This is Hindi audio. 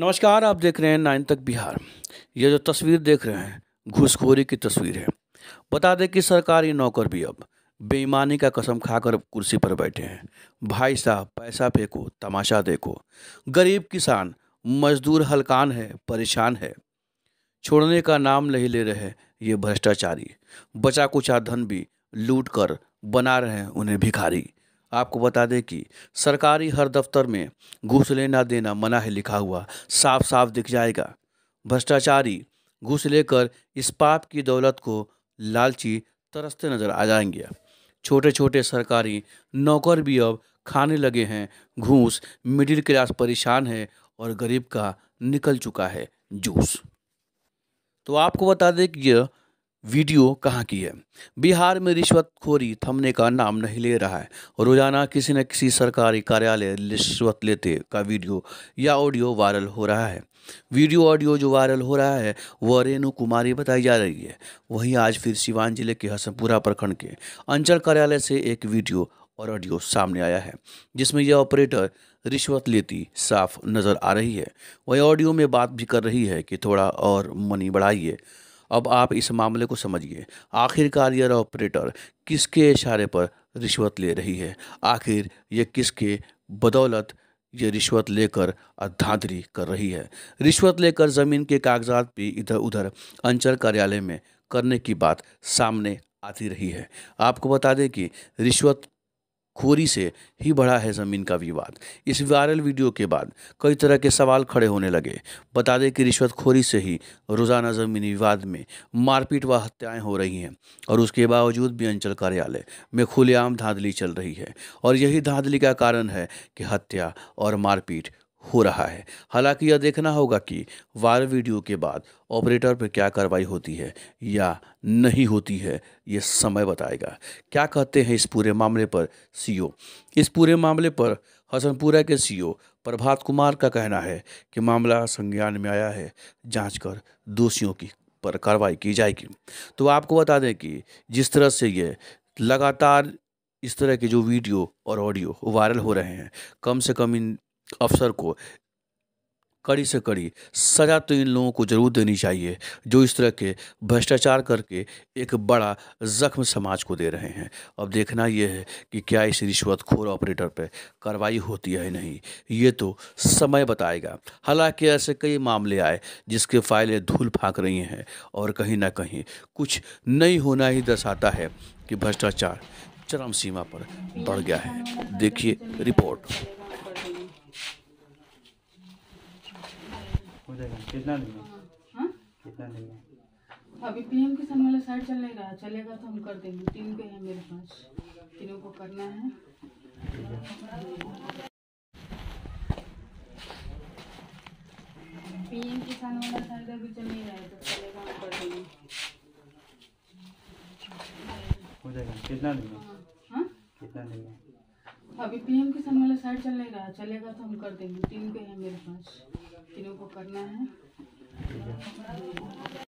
नमस्कार आप देख रहे हैं नाइन तक बिहार ये जो तस्वीर देख रहे हैं घुसखोरी की तस्वीर है बता दें कि सरकारी नौकर भी अब बेईमानी का कसम खाकर कुर्सी पर बैठे हैं भाई साहब पैसा फेंको तमाशा देखो गरीब किसान मजदूर हलकान है परेशान है छोड़ने का नाम नहीं ले रहे ये भ्रष्टाचारी बचा कुचा धन भी लूट कर बना रहे हैं उन्हें भिखारी आपको बता दें कि सरकारी हर दफ्तर में घूस लेना देना मना है लिखा हुआ साफ साफ दिख जाएगा भ्रष्टाचारी घूस लेकर इस पाप की दौलत को लालची तरसते नजर आ जाएंगे छोटे छोटे सरकारी नौकर भी अब खाने लगे हैं घूस मिडिल क्लास परेशान है और गरीब का निकल चुका है जूस तो आपको बता दें कि यह वीडियो कहाँ की है बिहार में रिश्वतखोरी थमने का नाम नहीं ले रहा है रोजाना किसी न किसी सरकारी कार्यालय रिश्वत लेते का वीडियो या ऑडियो वायरल हो रहा है वीडियो ऑडियो जो वायरल हो रहा है वह रेणु कुमारी बताई जा रही है वहीं आज फिर सिवान जिले के हसनपुरा प्रखंड के अंचल कार्यालय से एक वीडियो और ऑडियो सामने आया है जिसमें यह ऑपरेटर रिश्वत लेती साफ नज़र आ रही है वही ऑडियो में बात भी कर रही है कि थोड़ा और मनी बढ़ाइए अब आप इस मामले को समझिए आखिरकार यह ऑपरेटर किसके इशारे पर रिश्वत ले रही है आखिर ये किसके बदौलत ये रिश्वत लेकर धांधली कर रही है रिश्वत लेकर ज़मीन के कागजात भी इधर उधर अंचल कार्यालय में करने की बात सामने आती रही है आपको बता दें कि रिश्वत खोरी से ही बढ़ा है ज़मीन का विवाद इस वायरल वीडियो के बाद कई तरह के सवाल खड़े होने लगे बता दें कि रिश्वतखोरी से ही रोज़ाना ज़मीनी विवाद में मारपीट व हत्याएं हो रही हैं और उसके बावजूद भी अंचल कार्यालय में खुलेआम धांधली चल रही है और यही धांधली का कारण है कि हत्या और मारपीट हो रहा है हालांकि यह देखना होगा कि वार वीडियो के बाद ऑपरेटर पर क्या कार्रवाई होती है या नहीं होती है ये समय बताएगा क्या कहते हैं इस पूरे मामले पर सीईओ इस पूरे मामले पर हसनपुरा के सीईओ प्रभात कुमार का कहना है कि मामला संज्ञान में आया है जांच कर दोषियों की पर कार्रवाई की जाएगी तो आपको बता दें कि जिस तरह से ये लगातार इस तरह के जो वीडियो और ऑडियो वायरल हो रहे हैं कम से कम इन अफसर को कड़ी से कड़ी सज़ा तो इन लोगों को जरूर देनी चाहिए जो इस तरह के भ्रष्टाचार करके एक बड़ा जख्म समाज को दे रहे हैं अब देखना यह है कि क्या इस रिश्वतखोर ऑपरेटर पर कार्रवाई होती है नहीं ये तो समय बताएगा हालांकि ऐसे कई मामले आए जिसके फाइलें धूल फाँक रही हैं और कहीं ना कहीं कुछ नहीं होना ही दर्शाता है कि भ्रष्टाचार चरम सीमा पर बढ़ गया है देखिए रिपोर्ट जाएगा कितना दिन में हाँ। हाँ? कितना दिन में अभी पीएम किसान वाला साइड चल रहा चलेगा तो हम कर देंगे तीन पे है मेरे पास तीनों को करना है पीएम किसान वाला साइड अभी चल नहीं रहा है तो चलेगा हम कर देंगे हो जाएगा कितना दिन में हाँ। कितना दिन में अभी पीएम किसान वाला साइड चल नहीं रहा चलेगा तो हम कर देंगे तीन पे है मेरे पास तीनों को करना है